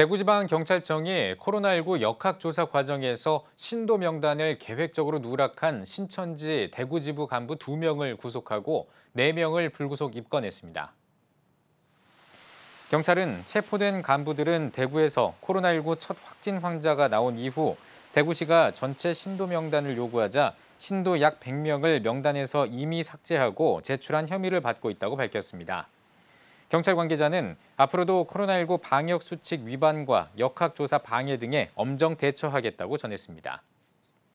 대구지방경찰청이 코로나19 역학조사 과정에서 신도 명단을 계획적으로 누락한 신천지 대구지부 간부 2명을 구속하고 4명을 불구속 입건했습니다. 경찰은 체포된 간부들은 대구에서 코로나19 첫 확진 환자가 나온 이후 대구시가 전체 신도 명단을 요구하자 신도 약 100명을 명단에서 이미 삭제하고 제출한 혐의를 받고 있다고 밝혔습니다. 경찰 관계자는 앞으로도 코로나19 방역 수칙 위반과 역학조사 방해 등에 엄정 대처하겠다고 전했습니다.